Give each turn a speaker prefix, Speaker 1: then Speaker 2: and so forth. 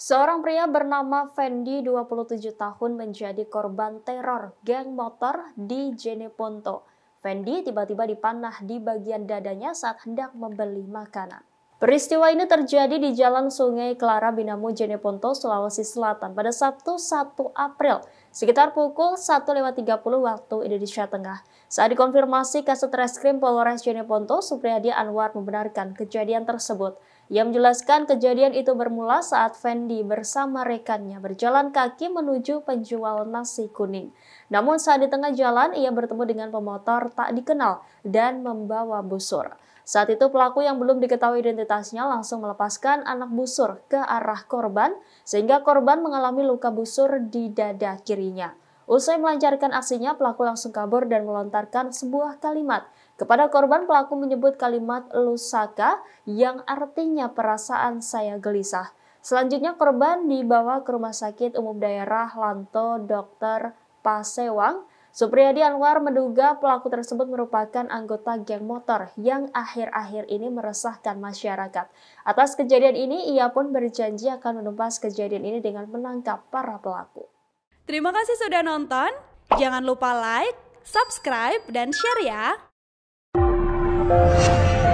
Speaker 1: Seorang pria bernama Fendi, 27 tahun, menjadi korban teror geng motor di Jeneponto. Fendi tiba-tiba dipanah di bagian dadanya saat hendak membeli makanan. Peristiwa ini terjadi di Jalan Sungai Clara Binamu Jeneponto, Sulawesi Selatan pada Sabtu 1 April sekitar pukul 1.30 waktu Indonesia Tengah. Saat dikonfirmasi Kasat Reskrim Polres Jeneponto, Supriyadi Anwar membenarkan kejadian tersebut. Ia menjelaskan kejadian itu bermula saat Fendi bersama rekannya berjalan kaki menuju penjual nasi kuning. Namun saat di tengah jalan, ia bertemu dengan pemotor tak dikenal dan membawa busur. Saat itu pelaku yang belum diketahui identitasnya langsung melepaskan anak busur ke arah korban sehingga korban mengalami luka busur di dada kirinya. Usai melancarkan aksinya, pelaku langsung kabur dan melontarkan sebuah kalimat. Kepada korban, pelaku menyebut kalimat lusaka yang artinya perasaan saya gelisah. Selanjutnya korban dibawa ke Rumah Sakit Umum Daerah Lanto Dr. Pasewang Supriyadi Anwar menduga pelaku tersebut merupakan anggota geng motor yang akhir-akhir ini meresahkan masyarakat. Atas kejadian ini, ia pun berjanji akan menumpas kejadian ini dengan menangkap para pelaku.
Speaker 2: Terima kasih sudah nonton. Jangan lupa like, subscribe, dan share ya.